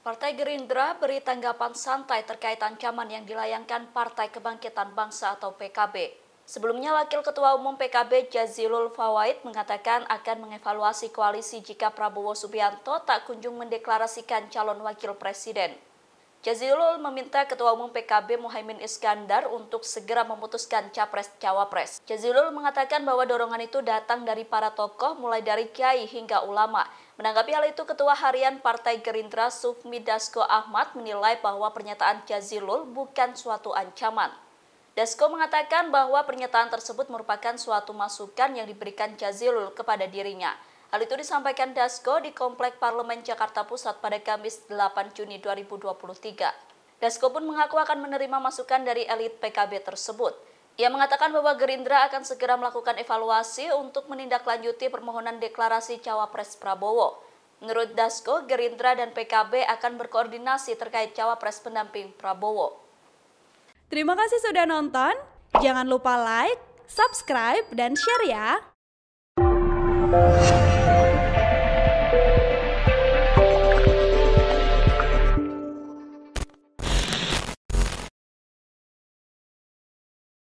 Partai Gerindra beri tanggapan santai terkait ancaman yang dilayangkan Partai Kebangkitan Bangsa atau PKB. Sebelumnya, Wakil Ketua Umum PKB Jazilul Fawait mengatakan akan mengevaluasi koalisi jika Prabowo Subianto tak kunjung mendeklarasikan calon wakil presiden. Jazilul meminta Ketua Umum PKB Muhaimin Iskandar untuk segera memutuskan capres-cawapres. Jazilul mengatakan bahwa dorongan itu datang dari para tokoh mulai dari kiai hingga ulama. Menanggapi hal itu, Ketua Harian Partai Gerindra Sufmi Dasko Ahmad menilai bahwa pernyataan Jazilul bukan suatu ancaman. Dasko mengatakan bahwa pernyataan tersebut merupakan suatu masukan yang diberikan Jazilul kepada dirinya. Hal itu disampaikan Dasko di Komplek Parlemen Jakarta Pusat pada Kamis 8 Juni 2023. Dasko pun mengaku akan menerima masukan dari elit PKB tersebut. Ia mengatakan bahwa Gerindra akan segera melakukan evaluasi untuk menindaklanjuti permohonan deklarasi Cawapres Prabowo. Menurut Dasko, Gerindra dan PKB akan berkoordinasi terkait Cawapres pendamping Prabowo. Terima kasih sudah nonton. Jangan lupa like, subscribe, dan share ya.